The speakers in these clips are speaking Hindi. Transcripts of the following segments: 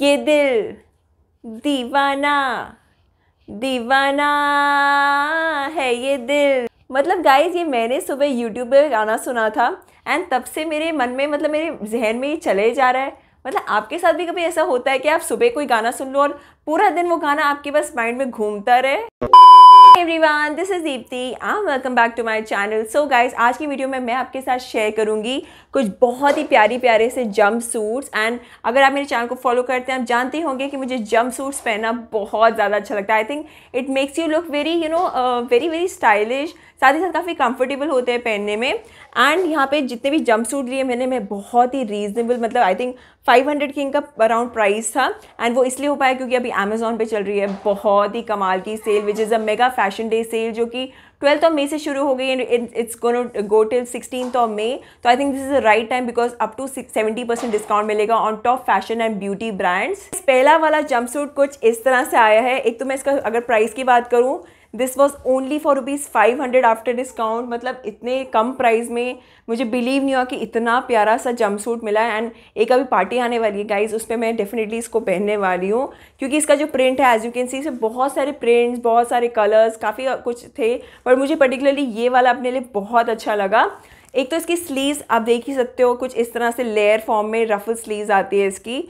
ये दिल दीवाना दीवाना है ये दिल मतलब गाइज ये मैंने सुबह यूट्यूब पे गाना सुना था एंड तब से मेरे मन में मतलब मेरे जहन में ये चले जा रहा है मतलब आपके साथ भी कभी ऐसा होता है कि आप सुबह कोई गाना सुन लो और पूरा दिन वो गाना आपके बस माइंड में घूमता रहे everyone this is Deepti I welcome back to my channel so guys आज की वीडियो में मैं आपके साथ शेयर करूंगी कुछ बहुत ही प्यारी प्यारे से जंप सूट्स एंड अगर आप मेरे चैनल को फॉलो करते हैं आप जानते होंगे कि मुझे जंप सूट्स पहनना बहुत ज़्यादा अच्छा लगता है I think it makes you look very you know very very stylish साथ ही साथ काफ़ी कंफर्टेबल होते हैं पहनने में एंड यहाँ पे जितने भी जंप सूट लिए मैंने मैं बहुत ही रीजनेबल मतलब आई थिंक 500 की इनका अराउंड प्राइस था एंड वो इसलिए हो पाया क्योंकि अभी अमेजोन पे चल रही है बहुत ही कमाल की sale which is a mega fashion day sale जो कि ट्वेल्थ ऑफ मे से शुरू हो गई and it's go till sixteen of May तो I think this is the right time because up to seventy percent discount मिलेगा on top fashion and beauty brands पहला वाला जंप कुछ इस तरह से आया है एक तो मैं इसका अगर प्राइस की बात करूँ this was only for rupees five hundred after discount मतलब इतने कम प्राइस में मुझे बिलीव नहीं हुआ कि इतना प्यारा सा जम्प सूट मिला है एंड एक अभी पार्टी आने वाली है गाइज उस पर मैं डेफिनेटली इसको पहनने वाली हूँ क्योंकि इसका जो प्रिंट है एज यू कैन सी इसमें बहुत सारे प्रिंट्स बहुत सारे कलर्स काफ़ी कुछ थे पर मुझे पर्टिकुलरली ये वाला अपने लिए बहुत अच्छा लगा एक तो इसकी स्लीव्स आप देख ही सकते हो कुछ इस तरह से लेयर फॉर्म में रफल स्लीव्स आती है इसकी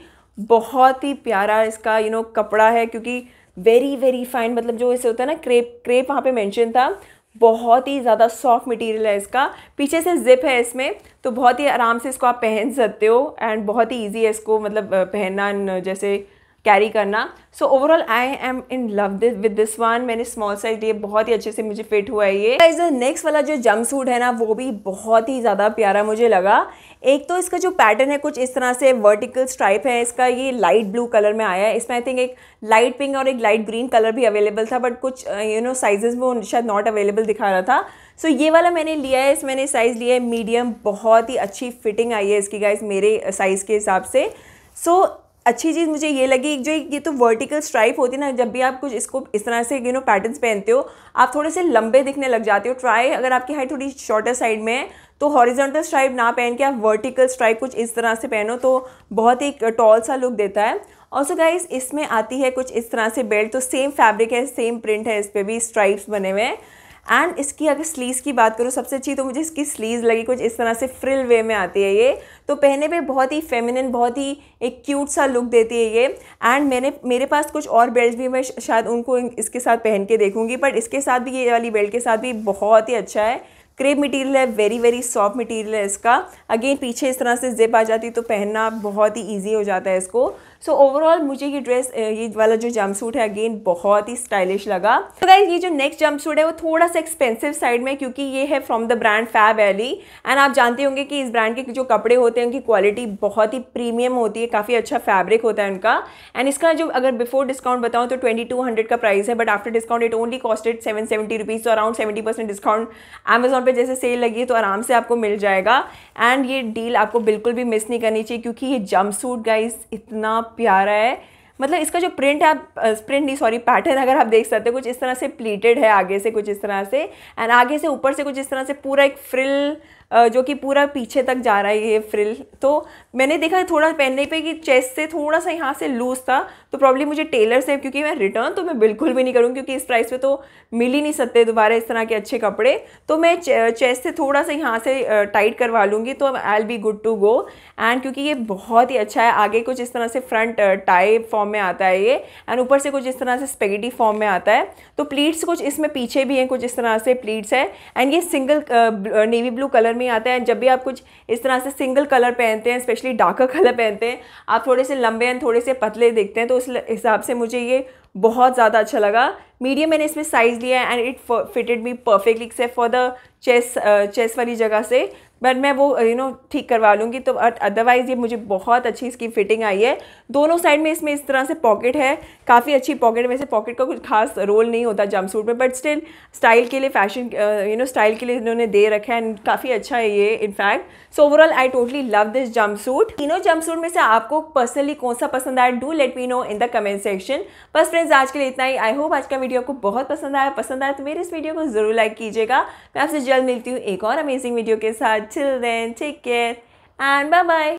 बहुत ही प्यारा इसका यू you नो know, कपड़ा है क्योंकि वेरी वेरी फाइन मतलब जो इसे होता है ना क्रेप क्रेप वहाँ पे मेंशन था बहुत ही ज़्यादा सॉफ्ट मटेरियल है इसका पीछे से जिप है इसमें तो बहुत ही आराम से इसको आप पहन सकते हो एंड बहुत ही ईजी है इसको मतलब पहनना जैसे कैरी करना so overall I am in love this with this one मैंने स्मॉल साइज लिए बहुत ही अच्छे से मुझे फिट हुआ है ये नेक्स्ट वाला जो जम सूट है ना वो भी बहुत ही ज़्यादा प्यारा मुझे लगा एक तो इसका जो पैटर्न है कुछ इस तरह से वर्टिकल स्ट्राइप है इसका ये लाइट ब्लू कलर में आया है इसमें आई थिंक एक लाइट पिंक और एक लाइट ग्रीन कलर भी अवेलेबल था बट कुछ यू नो साइजेस वो शायद नॉट अवेलेबल दिखा रहा था सो so, ये वाला मैंने लिया है इस मैंने साइज़ लिया है मीडियम बहुत ही अच्छी फिटिंग आई है इसकी गाइज मेरे साइज़ के हिसाब से सो so, अच्छी चीज़ मुझे ये लगी जो ये तो वर्टिकल स्ट्राइप होती है ना जब भी आप कुछ इसको इस तरह से यू नो पैटर्न्स पहनते हो आप थोड़े से लंबे दिखने लग जाते हो ट्राई अगर आपकी हाइट थोड़ी शॉर्टर साइड में है तो हॉरिजॉन्टल स्ट्राइप ना पहन के आप वर्टिकल स्ट्राइप कुछ इस तरह से पहनो तो बहुत ही टॉल सा लुक देता है और सो गाइस इसमें आती है कुछ इस तरह से बेल्ट तो सेम फैब्रिक है सेम प्रिंट है इस पर भी स्ट्राइप्स बने हुए हैं एंड इसकी अगर स्लीव की बात करूँ सबसे अच्छी तो मुझे इसकी स्लीव लगी कुछ इस तरह से फ्रिल वे में आती है ये तो पहने पे बहुत ही फेमिनिन बहुत ही एक क्यूट सा लुक देती है ये एंड मैंने मेरे पास कुछ और बेल्ट भी मैं शायद उनको इसके साथ पहन के देखूँगी बट इसके साथ भी ये वाली बेल्ट के साथ भी बहुत ही अच्छा है क्रेप मटेरियल है वेरी वेरी सॉफ्ट मटेरियल है इसका अगेन पीछे इस तरह से जिप आ जाती तो पहनना बहुत ही ईजी हो जाता है इसको सो so, ओवरऑल मुझे ये ड्रेस ये वाला जो जम्प सूट है अगेन बहुत ही स्टाइलिश लगा तो गाइज ये जो नेक्स्ट जम्प सूट है वो थोड़ा सा एक्सपेंसिव साइड में क्योंकि ये है from the brand FabAlley and आप जानते होंगे कि इस ब्रांड के जो कपड़े होते हैं उनकी क्वालिटी बहुत ही प्रीमियम होती है काफ़ी अच्छा फैब्रिक होता है उनका एंड इसका जो अगर बिफोर डिस्काउंट बताऊँ तो ट्वेंटी टू हंड्रेड का प्राइस है but after discount it only costed seven seventy rupees तो around seventy percent discount Amazon पर जैसे सेल लगी है तो आराम से आपको मिल जाएगा एंड ये डील आपको बिल्कुल भी मिस नहीं करनी चाहिए क्योंकि ये जम्प सूट गाइज इतना प्यारा है मतलब इसका जो प्रिंट है आप प्रिंट नहीं सॉरी पैटर्न अगर आप देख सकते हो कुछ इस तरह से प्लीटेड है आगे से कुछ इस तरह से एंड आगे से ऊपर से कुछ इस तरह से पूरा एक फ्रिल जो कि पूरा पीछे तक जा रहा है ये फ्रिल तो मैंने देखा थोड़ा पहनने पे कि चेस्ट से थोड़ा सा यहाँ से लूज़ था तो प्रॉब्लम मुझे टेलर से क्योंकि मैं रिटर्न तो मैं बिल्कुल भी नहीं करूँगी क्योंकि इस प्राइस पे तो मिल ही नहीं सकते दोबारा इस तरह के अच्छे कपड़े तो मैं चेस्ट से थोड़ा सा यहाँ से टाइट करवा लूँगी तो I'll be good to go and क्योंकि ये बहुत ही अच्छा है आगे कुछ इस तरह से फ्रंट टाई फॉर्म में आता है ये एंड ऊपर से कुछ इस तरह से स्पेगेटी फॉर्म में आता है तो प्लीट्स कुछ इसमें पीछे भी हैं कुछ इस तरह से प्लीट्स है एंड ये सिंगल नेवी ब्लू कलर में आता है जब भी आप कुछ इस तरह से सिंगल कलर पहनते हैं स्पेशली डार्कर कलर पहनते हैं आप थोड़े से लंबे एंड थोड़े से पतले देखते हैं तो उस हिसाब से मुझे ये बहुत ज़्यादा अच्छा लगा मीडियम मैंने इसमें साइज़ लिया है and it fitted me perfectly except for the chest chest वाली जगह से बट मैं वो यू नो ठीक करवा लूँगी तो अदरवाइज़ ये मुझे बहुत अच्छी इसकी फिटिंग आई है दोनों साइड में इसमें इस तरह से पॉकेट है काफ़ी अच्छी पॉकेट वैसे पॉकेट का कुछ खास रोल नहीं होता जम सूट में बट स्टिल स्टाइल के लिए फैशन यू नो स्टाइल के लिए इन्होंने दे रखा है एंड काफ़ी अच्छा है ये in fact so overall I totally love this jumpsuit तीनों जम सूट में से आपको पर्सनली कौन सा पसंद आया do let me know in the comment section बस फ्रेंड्स आज के लिए इतना ही आई होप आज का वीडियो आपको बहुत पसंद आया पसंद आया तो मेरे इस वीडियो को ज़रूर लाइक कीजिएगा मैं आपसे जल्द मिलती हूँ एक और अमेजिंग वीडियो के साथ Till then, take care and bye bye.